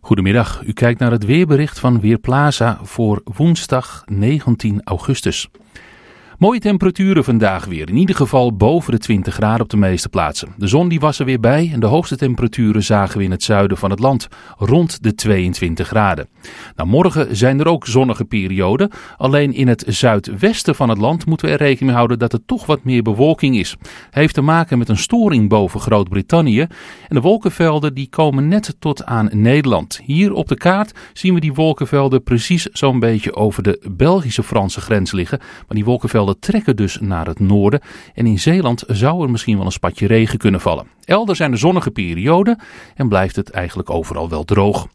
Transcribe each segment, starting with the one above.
Goedemiddag, u kijkt naar het weerbericht van Weerplaza voor woensdag 19 augustus. Mooie temperaturen vandaag weer. In ieder geval boven de 20 graden op de meeste plaatsen. De zon die was er weer bij en de hoogste temperaturen zagen we in het zuiden van het land. Rond de 22 graden. Nou, morgen zijn er ook zonnige perioden. Alleen in het zuidwesten van het land moeten we er rekening mee houden dat er toch wat meer bewolking is. Het heeft te maken met een storing boven Groot-Brittannië. En de wolkenvelden die komen net tot aan Nederland. Hier op de kaart zien we die wolkenvelden precies zo'n beetje over de Belgische-Franse grens liggen. Maar die wolkenvelden trekken dus naar het noorden en in Zeeland zou er misschien wel een spatje regen kunnen vallen. Elders zijn er zonnige perioden en blijft het eigenlijk overal wel droog.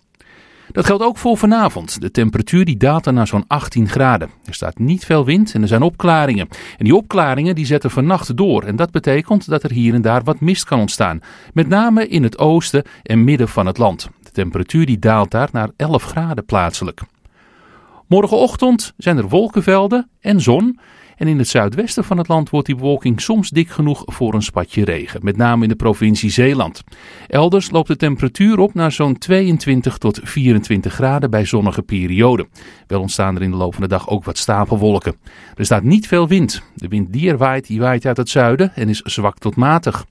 Dat geldt ook voor vanavond. De temperatuur die daalt naar zo'n 18 graden. Er staat niet veel wind en er zijn opklaringen. En die opklaringen die zetten vannacht door. En dat betekent dat er hier en daar wat mist kan ontstaan. Met name in het oosten en midden van het land. De temperatuur die daalt daar naar 11 graden plaatselijk. Morgenochtend zijn er wolkenvelden en zon. En in het zuidwesten van het land wordt die bewolking soms dik genoeg voor een spatje regen, met name in de provincie Zeeland. Elders loopt de temperatuur op naar zo'n 22 tot 24 graden bij zonnige perioden. Wel ontstaan er in de loop van de dag ook wat stapelwolken. Er staat niet veel wind. De wind die er waait, die waait uit het zuiden en is zwak tot matig.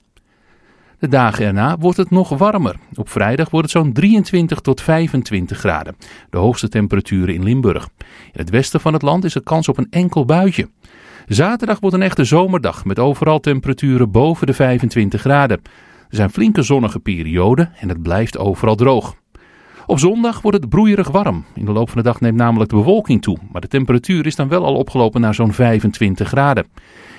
De dagen erna wordt het nog warmer. Op vrijdag wordt het zo'n 23 tot 25 graden. De hoogste temperaturen in Limburg. In het westen van het land is er kans op een enkel buitje. Zaterdag wordt een echte zomerdag met overal temperaturen boven de 25 graden. Er zijn flinke zonnige perioden en het blijft overal droog. Op zondag wordt het broeierig warm. In de loop van de dag neemt namelijk de bewolking toe, maar de temperatuur is dan wel al opgelopen naar zo'n 25 graden.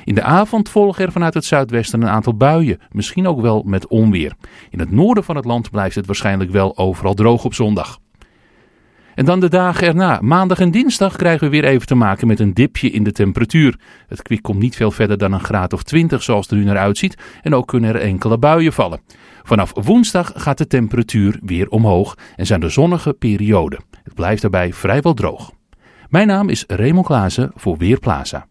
In de avond volgen er vanuit het zuidwesten een aantal buien, misschien ook wel met onweer. In het noorden van het land blijft het waarschijnlijk wel overal droog op zondag. En dan de dagen erna, maandag en dinsdag, krijgen we weer even te maken met een dipje in de temperatuur. Het kwik komt niet veel verder dan een graad of 20 zoals het er nu naar uitziet en ook kunnen er enkele buien vallen. Vanaf woensdag gaat de temperatuur weer omhoog en zijn er zonnige perioden. Het blijft daarbij vrijwel droog. Mijn naam is Raymond Klaassen voor Weerplaza.